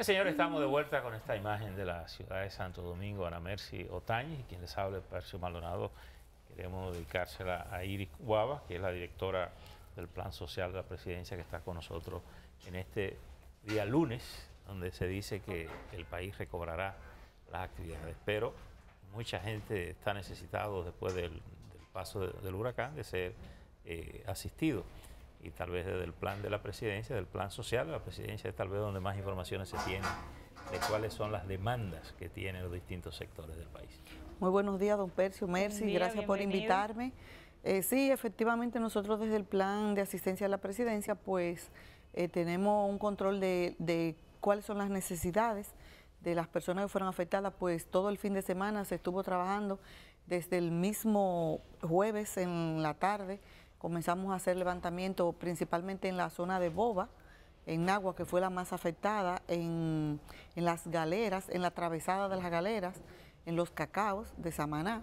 Bien, señores, estamos de vuelta con esta imagen de la ciudad de Santo Domingo, Ana Mercy Otañez, y quien les habla, Percio Maldonado. Queremos dedicársela a Iris Guava, que es la directora del Plan Social de la Presidencia, que está con nosotros en este día lunes, donde se dice que el país recobrará las actividades. Pero mucha gente está necesitado después del, paso del huracán de ser eh, asistido y tal vez desde el plan de la presidencia, del plan social de la presidencia, es tal vez donde más informaciones se tienen de cuáles son las demandas que tienen los distintos sectores del país. Muy buenos días, don Percio. Merci, gracias por invitarme. Eh, sí, efectivamente, nosotros desde el plan de asistencia a la presidencia, pues eh, tenemos un control de, de cuáles son las necesidades de las personas que fueron afectadas, pues todo el fin de semana se estuvo trabajando desde el mismo jueves en la tarde comenzamos a hacer levantamiento principalmente en la zona de Boba, en Agua, que fue la más afectada, en, las galeras, en la atravesada de las galeras, en los cacaos de Samaná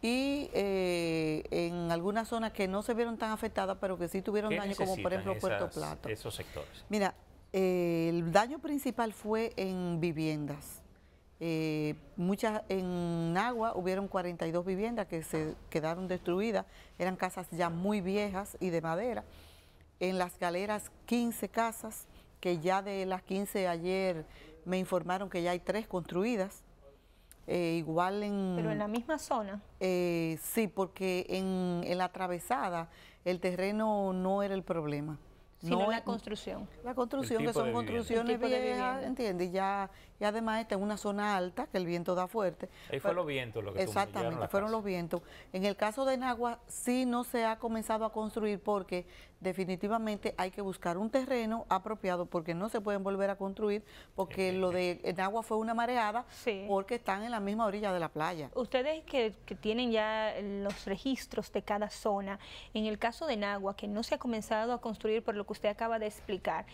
y eh, en algunas zonas que no se vieron tan afectadas, pero que sí tuvieron daño, como por ejemplo Puerto Plata. Esos sectores. Mira, el daño principal fue en viviendas. Eh, muchas en agua hubieron 42 viviendas que se quedaron destruidas, eran casas ya muy viejas y de madera. En las galeras 15 casas, que ya de las 15 ayer me informaron que ya hay tres construidas. Eh, igual en... Pero en la misma zona. Eh, sí, porque en, la atravesada el terreno no era el problema. Sino no la construcción. La construcción, que son construcciones viejas, ¿entiendes? Ya y además está es una zona alta que el viento da fuerte. Ahí fueron los vientos lo que Exactamente, fueron los vientos. En el caso de Nagua sí no se ha comenzado a construir porque definitivamente hay que buscar un terreno apropiado porque no se pueden volver a construir porque eh, eh, lo eh. de Nagua fue una mareada porque están en la misma orilla de la playa. Ustedes que, tienen ya los registros de cada zona, en el caso de Nagua que no se ha comenzado a construir por lo que usted acaba de explicar,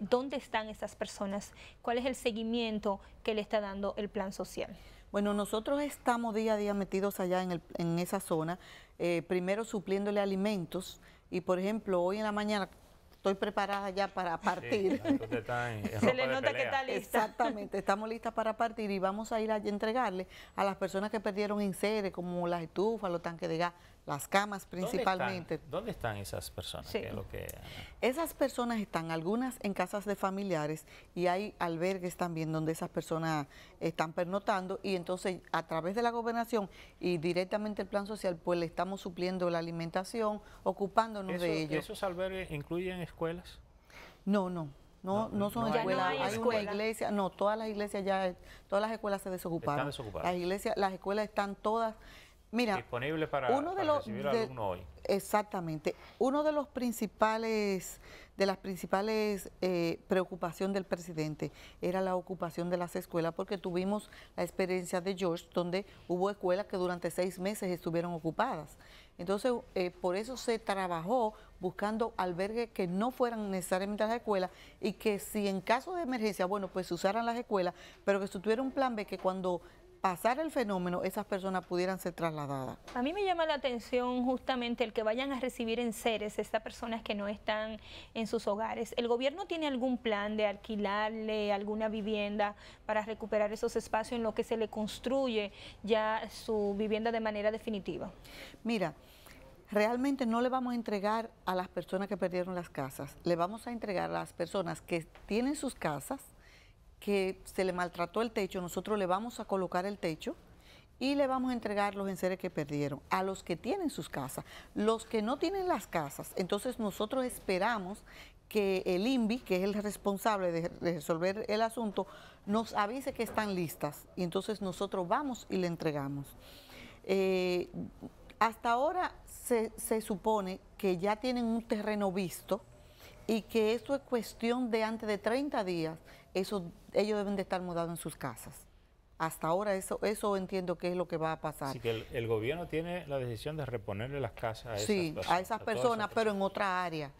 ¿dónde están esas personas? ¿Cuál es el seguimiento? que le está dando el plan social. Bueno, nosotros estamos día a día metidos allá en, esa zona, eh, primero supliéndole alimentos y, por ejemplo, hoy en la mañana estoy preparada ya para partir. Se le nota que está lista. Exactamente, estamos listas para partir y vamos a ir a entregarle a las personas que perdieron en sede, como las estufas, los tanques de gas, las camas principalmente. ¿Dónde están, esas personas? Esas personas están algunas en casas de familiares y hay albergues también donde esas personas están pernotando y entonces a través de la gobernación y directamente el plan social pues le estamos supliendo la alimentación, ocupándonos de ellos. ¿Esos albergues incluyen escuelas? No, no. No, no, son escuelas, hay, una iglesia, no, todas las iglesias ya, todas las escuelas se desocuparon. Están desocupadas. Las las escuelas están todas Mira, disponible para, uno de los, Exactamente. Uno de los principales, de las principales preocupaciones eh, preocupación del presidente era la ocupación de las escuelas, porque tuvimos la experiencia de George, donde hubo escuelas que durante seis meses estuvieron ocupadas. Entonces, eh, por eso se trabajó buscando albergues que no fueran necesariamente las escuelas y que si en caso de emergencia, bueno, pues se usaran las escuelas, pero que se tuviera un plan B que cuando pasar el fenómeno, esas personas pudieran ser trasladadas. A mí me llama la atención justamente el que vayan a recibir en seres estas personas que no están en sus hogares. ¿El gobierno tiene algún plan de alquilarle alguna vivienda para recuperar esos espacios en los que se le construye ya su vivienda de manera definitiva? Mira, realmente no le vamos a entregar a las personas que perdieron las casas, le vamos a entregar a las personas que tienen sus casas que se le maltrató el techo, nosotros le vamos a colocar el techo y le vamos a entregar los enseres que perdieron a los que tienen sus casas. Los que no tienen las casas, entonces nosotros esperamos que el INVI, que es el responsable de resolver el asunto, nos avise que están listas y entonces nosotros vamos y le entregamos. Eh, hasta ahora se, se supone que ya tienen un terreno visto y que esto es cuestión de antes de 30 días eso, ellos deben de estar mudados en sus casas. Hasta ahora eso, eso entiendo que es lo que va a pasar. Así que el, gobierno tiene la decisión de reponerle las casas a esas, personas, a esas personas, pero en otra área.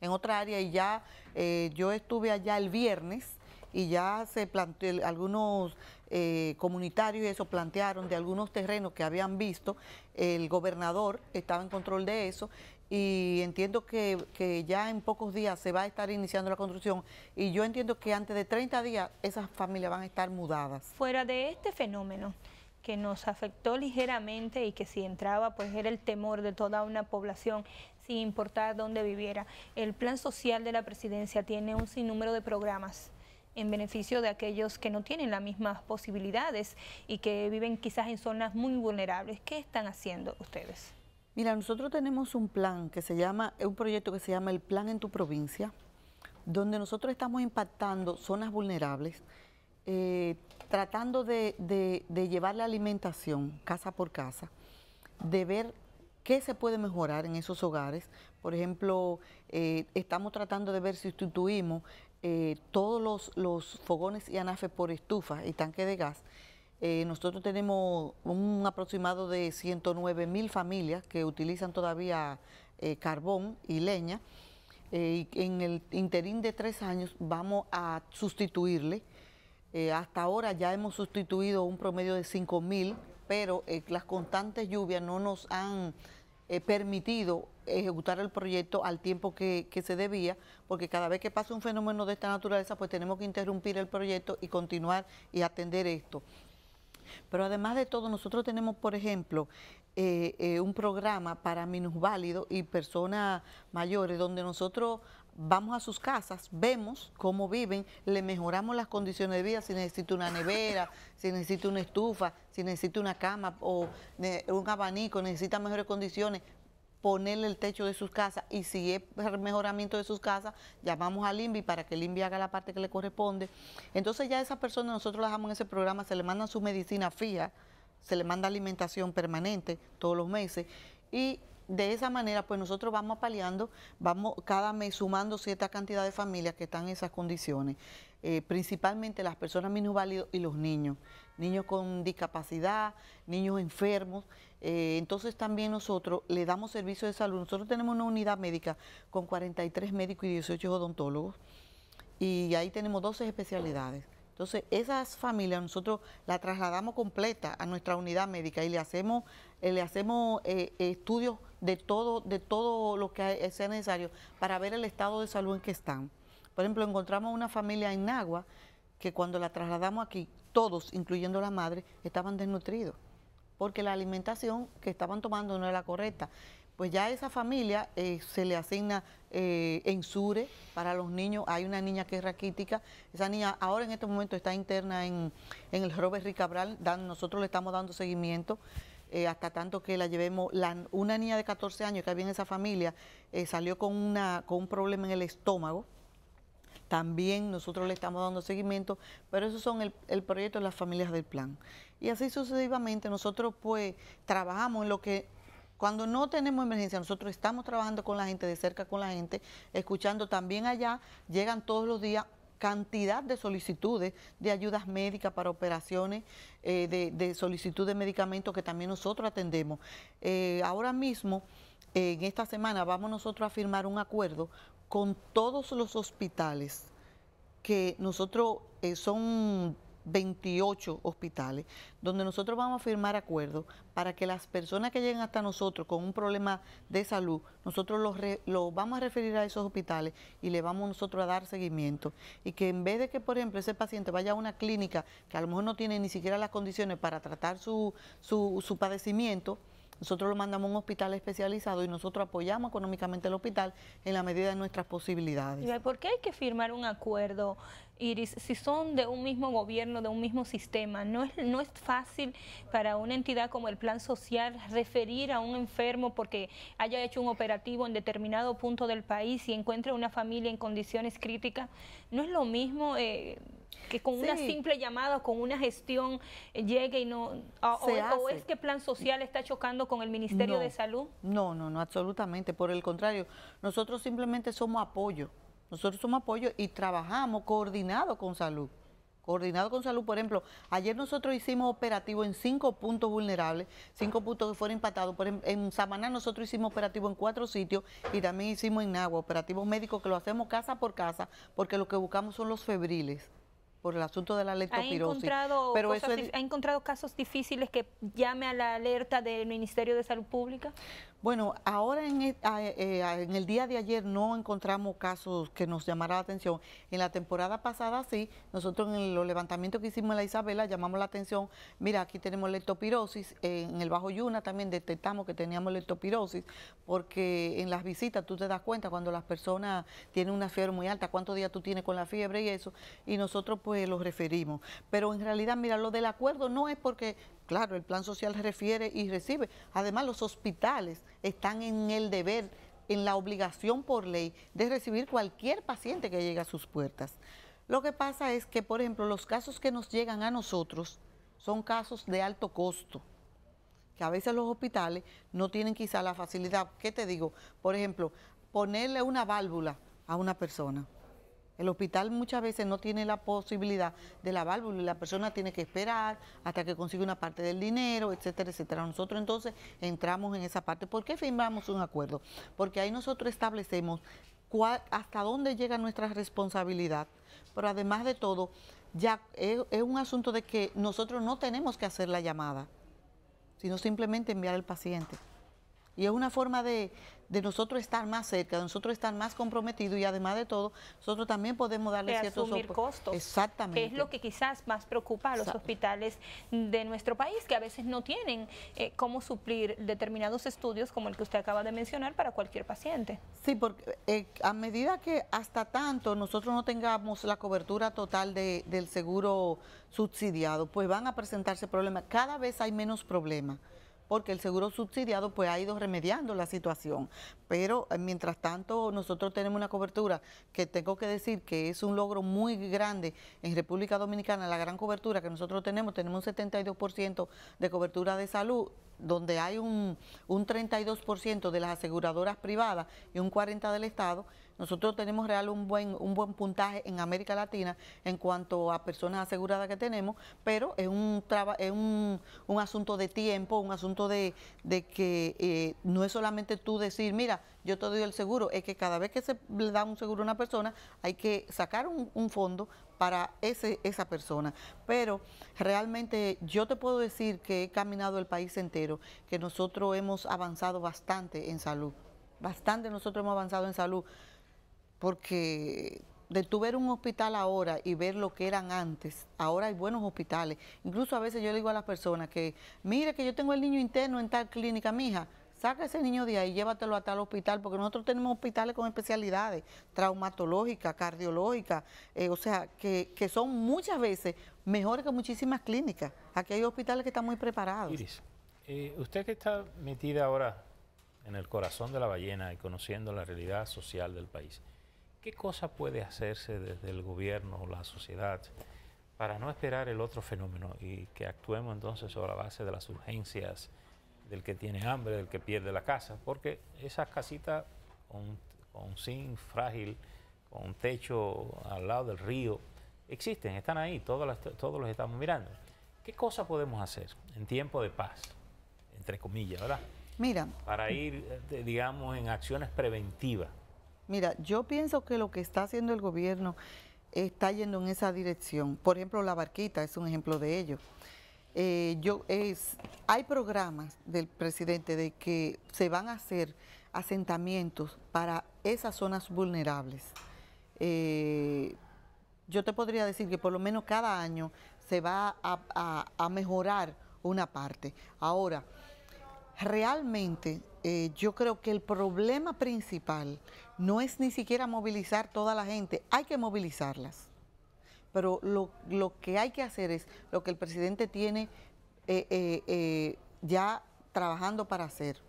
En otra área y ya eh, yo estuve allá el viernes y ya se planteó, algunos eh, comunitarios eso plantearon de algunos terrenos que habían visto, el gobernador estaba en control de eso y entiendo que, ya en pocos días se va a estar iniciando la construcción y yo entiendo que antes de 30 días esas familias van a estar mudadas. Fuera de este fenómeno que nos afectó ligeramente y que si entraba pues era el temor de toda una población sin importar dónde viviera. El plan social de la presidencia tiene un sinnúmero de programas en beneficio de aquellos que no tienen las mismas posibilidades y que viven quizás en zonas muy vulnerables. ¿Qué están haciendo ustedes? Mira, nosotros tenemos un plan que se llama, un proyecto que se llama El Plan en tu provincia, donde nosotros estamos impactando zonas vulnerables, eh, tratando de, llevar la alimentación casa por casa, de ver qué se puede mejorar en esos hogares. Por ejemplo, eh, estamos tratando de ver si sustituimos eh, todos los, los fogones y anafes por estufas y tanque de gas eh, nosotros tenemos un aproximado de 109 mil familias que utilizan todavía eh, carbón y leña. Eh, y en el interín de tres años vamos a sustituirle. hasta ahora ya hemos sustituido un promedio de 5.000, mil, pero las constantes lluvias no nos han permitido ejecutar el proyecto al tiempo que, se debía, porque cada vez que pasa un fenómeno de esta naturaleza, pues tenemos que interrumpir el proyecto y continuar y atender esto. Pero además de todo, nosotros tenemos, por ejemplo, eh, eh, un programa para minusválidos y personas mayores, donde nosotros vamos a sus casas, vemos cómo viven, le mejoramos las condiciones de vida, si necesita una nevera, si necesita una estufa, si necesita una cama o un abanico, necesita mejores condiciones, ponerle el techo de sus casas y si es mejoramiento de sus casas, llamamos a INVI para que el haga la parte que le corresponde. Entonces ya esas personas nosotros las damos en ese programa, se le manda su medicina fija, se le manda alimentación permanente todos los meses y de esa manera pues nosotros vamos paliando, vamos cada mes sumando cierta cantidad de familias que están en esas condiciones, eh, principalmente las personas minusválidas y los niños niños con discapacidad, niños enfermos. Eh, entonces también nosotros le damos servicio de salud. Nosotros tenemos una unidad médica con 43 médicos y 18 odontólogos y ahí tenemos 12 especialidades. Entonces, esas familias nosotros las trasladamos completa a nuestra unidad médica y le hacemos, eh, le hacemos eh, estudios de todo, de todo lo que sea necesario para ver el estado de salud en que están. Por ejemplo, encontramos una familia en Nagua que cuando la trasladamos aquí todos, incluyendo la madre, estaban desnutridos, porque la alimentación que estaban tomando no era correcta. Pues ya a esa familia eh, se le asigna eh, ensure para los niños. Hay una niña que es raquítica. Esa niña ahora en este momento está interna en, el Robert Ricabral. nosotros le estamos dando seguimiento. Eh, hasta tanto que la llevemos, una niña de 14 años que había en esa familia eh, salió con, una, con un problema en el estómago, también nosotros le estamos dando seguimiento, pero esos son el, el proyecto de las familias del plan. Y así sucesivamente nosotros pues trabajamos en lo que cuando no tenemos emergencia, nosotros estamos trabajando con la gente, de cerca con la gente, escuchando también allá, llegan todos los días cantidad de solicitudes de ayudas médicas para operaciones, eh, de, solicitud de medicamentos que también nosotros atendemos. Eh, ahora mismo, en esta semana, vamos nosotros a firmar un acuerdo con todos los hospitales que nosotros eh, son 28 hospitales, donde nosotros vamos a firmar acuerdos para que las personas que lleguen hasta nosotros con un problema de salud, nosotros los, vamos a referir a esos hospitales y le vamos nosotros a dar seguimiento. Y que en vez de que, por ejemplo, ese paciente vaya a una clínica que a lo mejor no tiene ni siquiera las condiciones para tratar su, su padecimiento, nosotros lo mandamos a un hospital especializado y nosotros apoyamos económicamente el hospital en la medida de nuestras posibilidades. por qué hay que firmar un acuerdo, Iris, si son de un mismo gobierno, de un mismo sistema? No es, no es fácil para una entidad como el Plan Social referir a un enfermo porque haya hecho un operativo en determinado punto del país y encuentre una familia en condiciones críticas. No es lo mismo... Eh, que con una simple llamada con una gestión eh, llegue y no... O, es que Plan Social está chocando con el Ministerio de Salud? No, no, no, absolutamente. Por el contrario, nosotros simplemente somos apoyo. Nosotros somos apoyo y trabajamos coordinado con salud. Coordinado con salud, por ejemplo, ayer nosotros hicimos operativo en cinco puntos vulnerables, cinco puntos que fueron impactados. Por en, em, en, Samaná nosotros hicimos operativo en cuatro sitios y también hicimos en Nagua, operativos médicos que lo hacemos casa por casa, porque lo que buscamos son los febriles por el asunto de la leptospirosis. ¿Ha encontrado, pero ¿Ha encontrado casos difíciles que llame a la alerta del Ministerio de Salud Pública? Bueno, ahora en el, eh, eh, en el, día de ayer no encontramos casos que nos llamara la atención. En la temporada pasada sí, nosotros en los levantamientos que hicimos en la Isabela llamamos la atención, mira, aquí tenemos leptopirosis, en el Bajo Yuna también detectamos que teníamos leptopirosis, porque en las visitas tú te das cuenta cuando las personas tienen una fiebre muy alta, cuántos días tú tienes con la fiebre y eso, y nosotros pues los referimos. Pero en realidad, mira, lo del acuerdo no es porque Claro, el plan social refiere y recibe. Además, los hospitales están en el deber, en la obligación por ley de recibir cualquier paciente que llegue a sus puertas. Lo que pasa es que, por ejemplo, los casos que nos llegan a nosotros son casos de alto costo, que a veces los hospitales no tienen quizá la facilidad. ¿Qué te digo? Por ejemplo, ponerle una válvula a una persona. El hospital muchas veces no tiene la posibilidad de la válvula y la persona tiene que esperar hasta que consiga una parte del dinero, etcétera, etcétera. Nosotros entonces entramos en esa parte. ¿Por qué firmamos un acuerdo? Porque ahí nosotros establecemos cuál, hasta dónde llega nuestra responsabilidad, pero además de todo, ya es, es un asunto de que nosotros no tenemos que hacer la llamada, sino simplemente enviar al paciente. Y es una forma de, nosotros estar más cerca, de nosotros estar más comprometidos y además de todo, nosotros también podemos darle ciertos costos. Exactamente. Que es lo que quizás más preocupa a los hospitales de nuestro país, que a veces no tienen eh, cómo suplir determinados estudios como el que usted acaba de mencionar para cualquier paciente. Sí, porque eh, a medida que hasta tanto nosotros no tengamos la cobertura total del seguro subsidiado, pues van a presentarse problemas. Cada vez hay menos problemas porque el seguro subsidiado pues ha ido remediando la situación. Pero eh, mientras tanto nosotros tenemos una cobertura que tengo que decir que es un logro muy grande en República Dominicana, la gran cobertura que nosotros tenemos, tenemos un 72% de cobertura de salud donde hay un, un 32% de las aseguradoras privadas y un 40% del Estado, nosotros tenemos real un buen, un buen puntaje en América Latina en cuanto a personas aseguradas que tenemos, pero es un, es un, asunto de tiempo, un asunto de, que eh, no es solamente tú decir, mira, yo te doy el seguro, es que cada vez que se le da un seguro a una persona hay que sacar un, fondo para ese, esa persona. Pero realmente yo te puedo decir que he caminado el país entero, que nosotros hemos avanzado bastante en salud, bastante nosotros hemos avanzado en salud porque de tú ver un hospital ahora y ver lo que eran antes, ahora hay buenos hospitales. Incluso a veces yo le digo a las personas que, mire que yo tengo el niño interno en tal clínica, mija, saca ese niño de ahí, llévatelo a tal hospital, porque nosotros tenemos hospitales con especialidades, traumatológicas, cardiológicas, eh, o sea, que, que, son muchas veces mejores que muchísimas clínicas. Aquí hay hospitales que están muy preparados. Iris, eh, usted que está metida ahora en el corazón de la ballena y conociendo la realidad social del país, ¿Qué cosa puede hacerse desde el gobierno o la sociedad para no esperar el otro fenómeno y que actuemos entonces sobre la base de las urgencias del que tiene hambre, del que pierde la casa? Porque esas casitas con, con zinc frágil, con un techo al lado del río, existen, están ahí, todos los, todos los estamos mirando. ¿Qué cosa podemos hacer en tiempo de paz, entre comillas, verdad? Mira. Para ir, eh, digamos, en acciones preventivas. Mira, yo pienso que lo que está haciendo el gobierno está yendo en esa dirección. Por ejemplo, la barquita es un ejemplo de ello. Eh, yo es, hay programas del presidente de que se van a hacer asentamientos para esas zonas vulnerables. Eh, yo te podría decir que por lo menos cada año se va a, mejorar una parte. Ahora, realmente eh, yo creo que el problema principal no es ni siquiera movilizar toda la gente, hay que movilizarlas. Pero lo, que hay que hacer es lo que el presidente tiene eh, eh, eh, ya trabajando para hacer,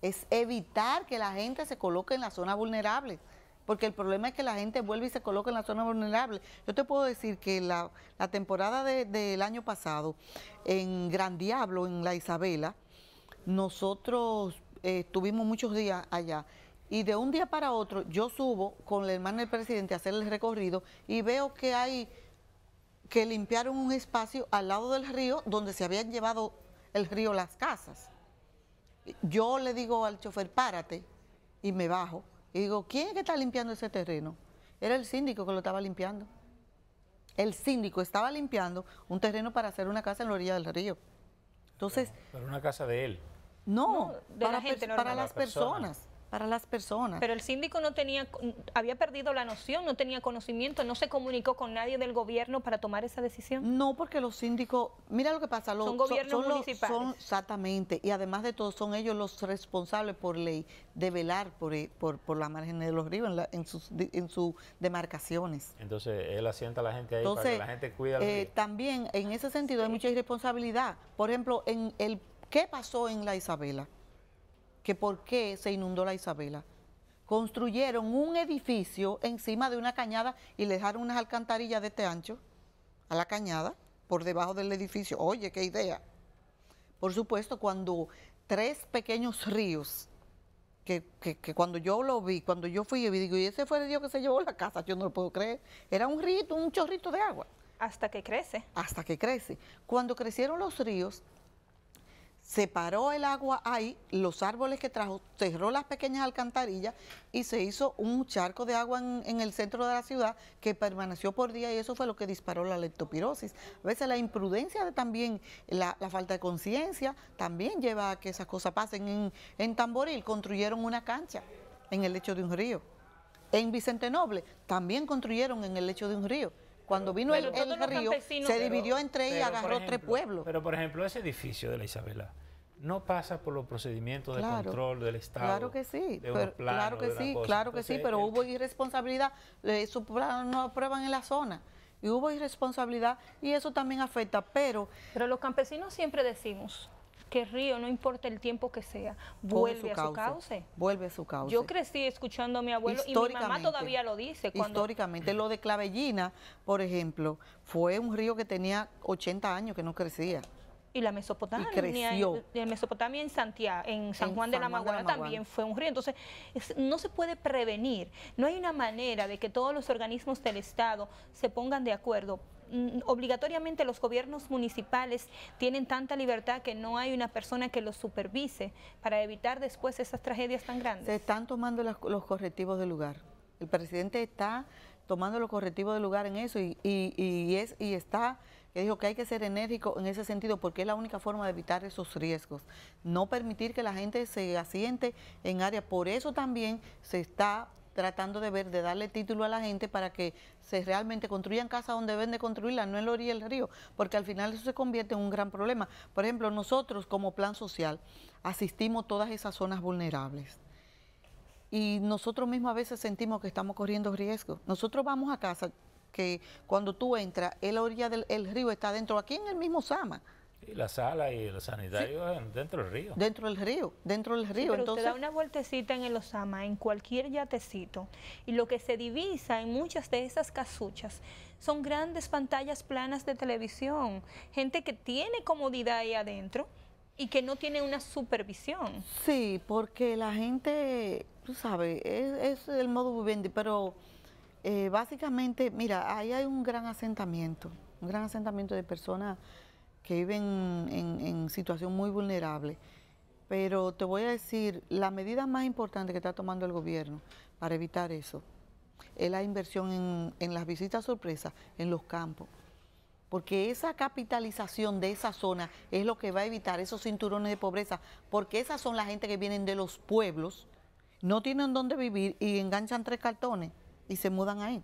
es evitar que la gente se coloque en la zona vulnerable. Porque el problema es que la gente vuelve y se coloca en la zona vulnerable. Yo te puedo decir que la, temporada del año pasado, en Gran Diablo, en La Isabela, nosotros estuvimos muchos días allá y de un día para otro yo subo con la hermana del presidente a hacer el recorrido y veo que hay que limpiaron un espacio al lado del río donde se habían llevado el río las casas. Yo le digo al chofer, párate, y me bajo. Y digo, ¿quién es que está limpiando ese terreno? Era el síndico que lo estaba limpiando. El síndico estaba limpiando un terreno para hacer una casa en la orilla del río. Entonces... para una casa de él. No, para, las personas para las personas. Pero el síndico no tenía, había perdido la noción, no tenía conocimiento, no se comunicó con nadie del gobierno para tomar esa decisión. No, porque los síndicos, mira lo que pasa, los, son gobiernos municipales. exactamente, y además de todo, son ellos los responsables por ley de velar por, eh, por, la margen de los ríos en, en, sus, demarcaciones. Entonces, él asienta a la gente ahí para que la gente cuida. Eh, también, en ese sentido, hay mucha irresponsabilidad. Por ejemplo, en el ¿qué pasó en la Isabela? que por qué se inundó la Isabela. Construyeron un edificio encima de una cañada y le dejaron unas alcantarillas de este ancho a la cañada por debajo del edificio. Oye, qué idea. Por supuesto, cuando tres pequeños ríos, que, cuando yo lo vi, cuando yo fui y digo, y ese fue el dios que se llevó la casa, yo no lo puedo creer. Era un rito, un chorrito de agua. Hasta que crece. Hasta que crece. Cuando crecieron los ríos, separó el agua ahí, los árboles que trajo, cerró las pequeñas alcantarillas y se hizo un charco de agua en, el centro de la ciudad que permaneció por día y eso fue lo que disparó la leptopirosis. A veces la imprudencia de también, la, falta de conciencia también lleva a que esas cosas pasen. En, en Tamboril construyeron una cancha en el lecho de un río. En Vicente Noble también construyeron en el lecho de un río. Cuando vino el, río, se dividió entre ellos y agarró tres pueblos. Pero, por ejemplo, ese edificio de la Isabela no pasa por los procedimientos de control del Estado. Claro que sí, claro que sí, claro que sí, pero eh, hubo irresponsabilidad, eh, planos no aprueban en la zona. Y hubo irresponsabilidad y eso también afecta, pero... Pero los campesinos siempre decimos, que río, no importa el tiempo que sea, vuelve a su cauce. Vuelve a su cauce. Yo crecí escuchando a mi abuelo y mi mamá todavía lo dice. Históricamente, lo de Clavellina, por ejemplo, fue un río que tenía 80 años que no crecía y la Mesopotamia, y creció. En, Mesopotamia en Santiago, en San Juan de la Maguana también fue un río. Entonces, no se puede prevenir, no hay una manera de que todos los organismos del Estado se pongan de acuerdo Mm, obligatoriamente los gobiernos municipales tienen tanta libertad que no hay una persona que los supervise para evitar después esas tragedias tan grandes. Se están tomando los correctivos del lugar. El presidente está tomando los correctivos del lugar en eso y, y, es, y está que dijo que hay que ser enérgico en ese sentido porque es la única forma de evitar esos riesgos, no permitir que la gente se asiente en área. Por eso también se está tratando de ver, de darle título a la gente para que se realmente construyan casas donde deben de construirlas, no en la orilla del río, porque al final eso se convierte en un gran problema. Por ejemplo, nosotros como plan social asistimos todas esas zonas vulnerables y nosotros mismos a veces sentimos que estamos corriendo riesgo. Nosotros vamos a casa que cuando tú entras, el orilla del río está dentro, aquí en el mismo Sama la sala y el sanitario dentro del río. Dentro del río, dentro del río. pero Entonces, usted da una vueltecita en el Osama, en cualquier yatecito, y lo que se divisa en muchas de esas casuchas son grandes pantallas planas de televisión, gente que tiene comodidad ahí adentro y que no tiene una supervisión. Sí, porque la gente, tú sabes, es, el modo viviente, pero eh, básicamente, mira, ahí hay un gran asentamiento, un gran asentamiento de personas que viven en, situación muy vulnerable. Pero te voy a decir, la medida más importante que está tomando el gobierno para evitar eso es la inversión en, las visitas sorpresas en los campos. Porque esa capitalización de esa zona es lo que va a evitar esos cinturones de pobreza, porque esas son la gente que vienen de los pueblos, no tienen dónde vivir y enganchan tres cartones y se mudan ahí.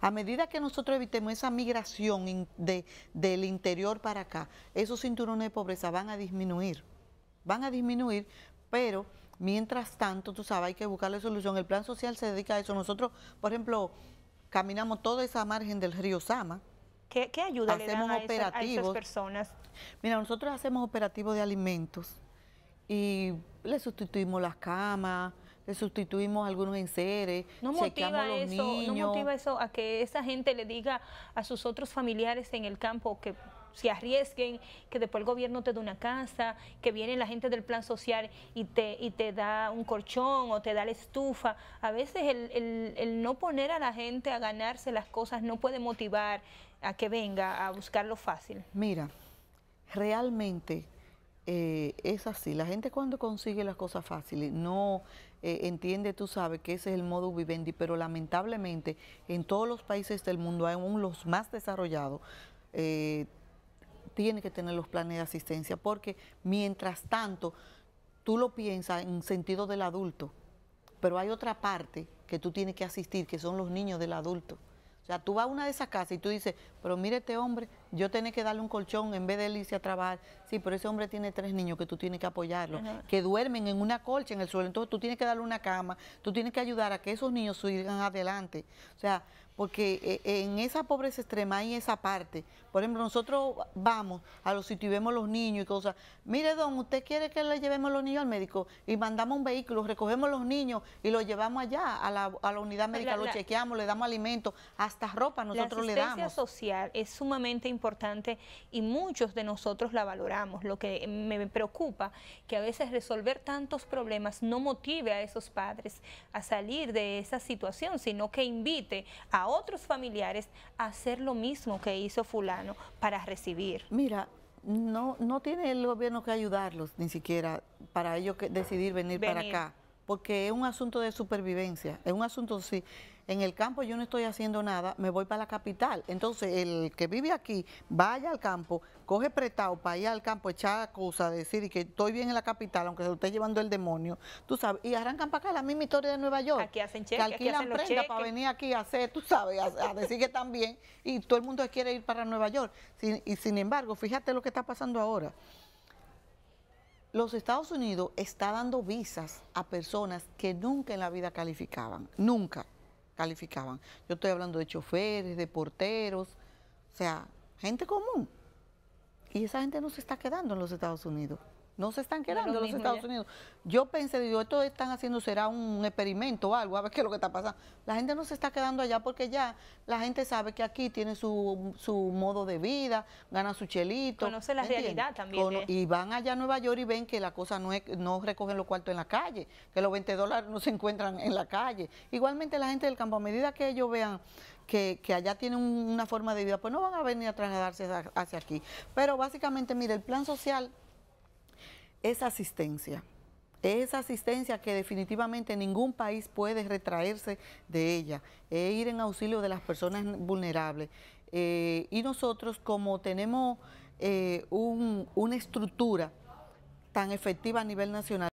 A medida que nosotros evitemos esa migración de, del interior para acá, esos cinturones de pobreza van a disminuir, van a disminuir, pero mientras tanto, tú sabes, hay que buscarle solución. El plan social se dedica a eso. Nosotros, por ejemplo, caminamos toda esa margen del río Sama. ¿Qué, ayuda le a, esas personas? Mira, nosotros hacemos operativos de alimentos y le sustituimos las camas, le sustituimos algunos enseres, no motiva los eso, niños. No motiva eso a que esa gente le diga a sus otros familiares en el campo que se arriesguen, que después el gobierno te dé una casa, que viene la gente del plan social y te, y te da un colchón o te da la estufa. A veces el, el no poner a la gente a ganarse las cosas no puede motivar a que venga a buscar lo fácil. Mira, realmente eh, es así. La gente cuando consigue las cosas fáciles no eh, entiende, tú sabes, que ese es el modo vivendi, pero lamentablemente en todos los países del mundo, aún los más desarrollados, eh, tiene que tener los planes de asistencia, porque mientras tanto tú lo piensas en sentido del adulto, pero hay otra parte que tú tienes que asistir, que son los niños del adulto. O sea, tú vas a una de esas casas y tú dices, pero mire este hombre, yo tengo que darle un colchón en vez de él irse a trabajar. Sí, pero ese hombre tiene tres niños que tú tienes que apoyarlo, que duermen en una colcha en el suelo. Entonces tú tienes que darle una cama, tú tienes que ayudar a que esos niños sigan adelante. O sea, porque eh, en esa pobreza extrema hay esa parte. Por ejemplo, nosotros vamos a los sitios vemos los niños y cosas. Mire, don, ¿usted quiere que le llevemos los niños al médico? Y mandamos un vehículo, recogemos los niños y los llevamos allá a la, a la unidad médica, lo chequeamos, le damos alimento, hasta ropa nosotros le damos. La asistencia social es sumamente importante y muchos de nosotros la valoramos. Lo que me preocupa que a veces resolver tantos problemas no motive a esos padres a salir de esa situación, sino que invite a otros familiares hacer lo mismo que hizo fulano para recibir. Mira, no, no tiene el gobierno que ayudarlos ni siquiera para ellos que decidir venir, venir. para acá porque es un asunto de supervivencia, es un asunto, sí, en el campo yo no estoy haciendo nada, me voy para la capital. Entonces, el que vive aquí, vaya al campo, coge prestado para ir al campo, echar cosas, decir que estoy bien en la capital, aunque se lo esté llevando el demonio, tú sabes, y arrancan para acá la misma historia de Nueva York. Aquí hacen cheques, aquí hacen prenda para venir aquí a hacer, tú sabes, a, decir que están bien, y todo el mundo quiere ir para Nueva York. y sin embargo, fíjate lo que está pasando ahora los Estados Unidos está dando visas a personas que nunca en la vida calificaban, nunca calificaban. Yo estoy hablando de choferes, de porteros, o sea, gente común. Y esa gente no se está quedando en los Estados Unidos. No se están quedando los Estados Unidos. Yo pensé, digo, esto están haciendo, será un experimento o algo, a ver qué es lo que está pasando. La gente no se está quedando allá porque ya la gente sabe que aquí tiene su, modo de vida, gana su chelito. Conoce la realidad también. Y van allá a Nueva York y ven que la cosa no, es, no recogen los cuartos en la calle, que los 20 dólares no se encuentran en la calle. Igualmente la gente del campo, a medida que ellos vean que, que, allá tienen una forma de vida, pues no van a venir a trasladarse hacia aquí. Pero básicamente, mire, el plan social esa asistencia. esa asistencia que definitivamente ningún país puede retraerse de ella, es ir en auxilio de las personas vulnerables. Eh, y nosotros como tenemos eh, una estructura tan efectiva a nivel nacional,